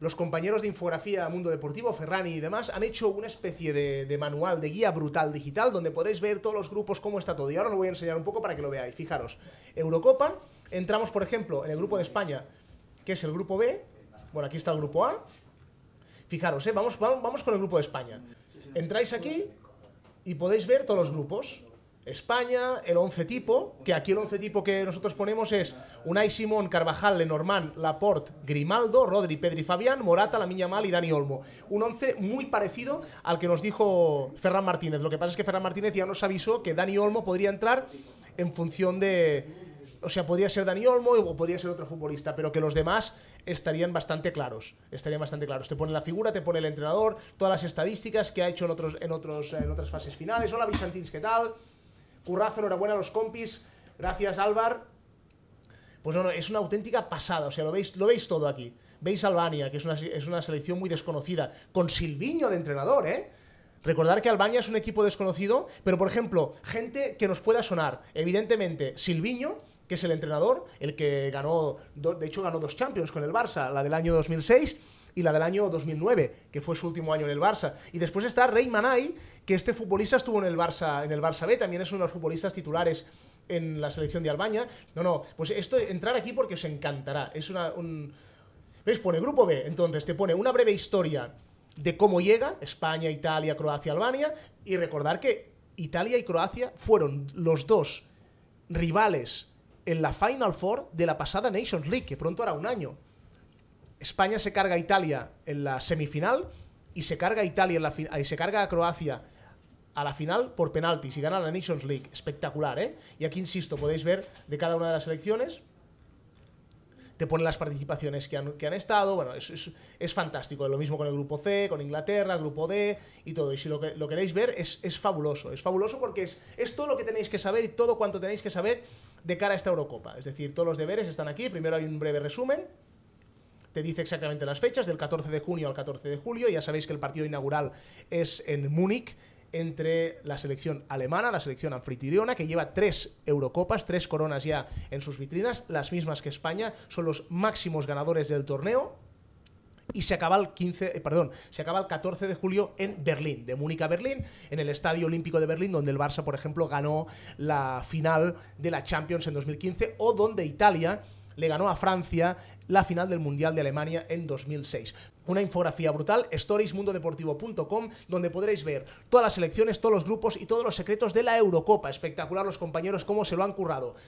los compañeros de Infografía Mundo Deportivo, Ferrani y demás, han hecho una especie de, manual, de guía brutal digital, donde podéis ver todos los grupos, cómo está todo. Y ahora os voy a enseñar un poco para que lo veáis. Fijaros, Eurocopa, entramos, por ejemplo, en el grupo de España, que es el grupo B. Bueno, aquí está el grupo A. Fijaros, ¿eh? vamos, vamos, vamos con el grupo de España. Entráis aquí y podéis ver todos los grupos. España, el 11 tipo, que aquí el 11 tipo que nosotros ponemos es Unai Simón, Carvajal, Lenormand, Laporte, Grimaldo, Rodri, Pedri, Fabián, Morata, Lamiña Mal y Dani Olmo. Un 11 muy parecido al que nos dijo Ferran Martínez. Lo que pasa es que Ferran Martínez ya nos avisó que Dani Olmo podría entrar en función de, o sea, podría ser Dani Olmo o podría ser otro futbolista, pero que los demás estarían bastante claros. Estarían bastante claros. Te pone la figura, te pone el entrenador, todas las estadísticas que ha hecho en, otros, en, otros, en otras fases finales. Hola, Vicentins, ¿qué tal? Currazo, enhorabuena a los compis. Gracias, Álvaro... Pues no, es una auténtica pasada, o sea, lo veis, lo veis todo aquí. Veis Albania, que es una, es una selección muy desconocida, con Silviño de entrenador, ¿eh? Recordar que Albania es un equipo desconocido, pero por ejemplo, gente que nos pueda sonar, evidentemente, Silviño, que es el entrenador, el que ganó, de hecho ganó dos Champions con el Barça, la del año 2006, y la del año 2009, que fue su último año en el Barça. Y después está Rey Manay, que este futbolista estuvo en el Barça, en el Barça B, también es uno de los futbolistas titulares en la selección de Albania. No, no, pues esto, entrar aquí porque os encantará. Es una, un... ¿Ves? Pone Grupo B, entonces te pone una breve historia de cómo llega España, Italia, Croacia, Albania, y recordar que Italia y Croacia fueron los dos rivales en la Final Four de la pasada Nations League, que pronto hará un año. España se carga a Italia en la semifinal y se carga a Italia y se carga Croacia a la final por penaltis y gana la Nations League. Espectacular, ¿eh? Y aquí, insisto, podéis ver de cada una de las selecciones. Te ponen las participaciones que han, estado. Bueno, es, es, es, fantástico. Lo mismo con el grupo C, con Inglaterra, grupo D y todo. Y si lo, queréis ver, es, fabuloso. Es fabuloso porque es, es todo lo que tenéis que saber y todo cuanto tenéis que saber de cara a esta Eurocopa. Es decir, todos los deberes están aquí. Primero hay un breve resumen ...se dice exactamente las fechas, del 14 de junio al 14 de julio. Ya sabéis que el partido inaugural es en Múnich entre la selección alemana, la selección anfitriona, que lleva tres Eurocopas, tres coronas ya en sus vitrinas, las mismas que España, son los máximos ganadores del torneo, y se acaba el 15, eh, perdón, se acaba el 14 de julio en Berlín, de Múnich a Berlín, en el Estadio Olímpico de Berlín, donde el Barça, por ejemplo, ganó la final de la Champions en 2015 o donde Italia le ganó a Francia la final del Mundial de Alemania en 2006. Una infografía brutal, storiesmundodeportivo.com, donde podréis ver todas las selecciones, todos los grupos y todos los secretos de la Eurocopa. Espectacular los compañeros cómo se lo han currado.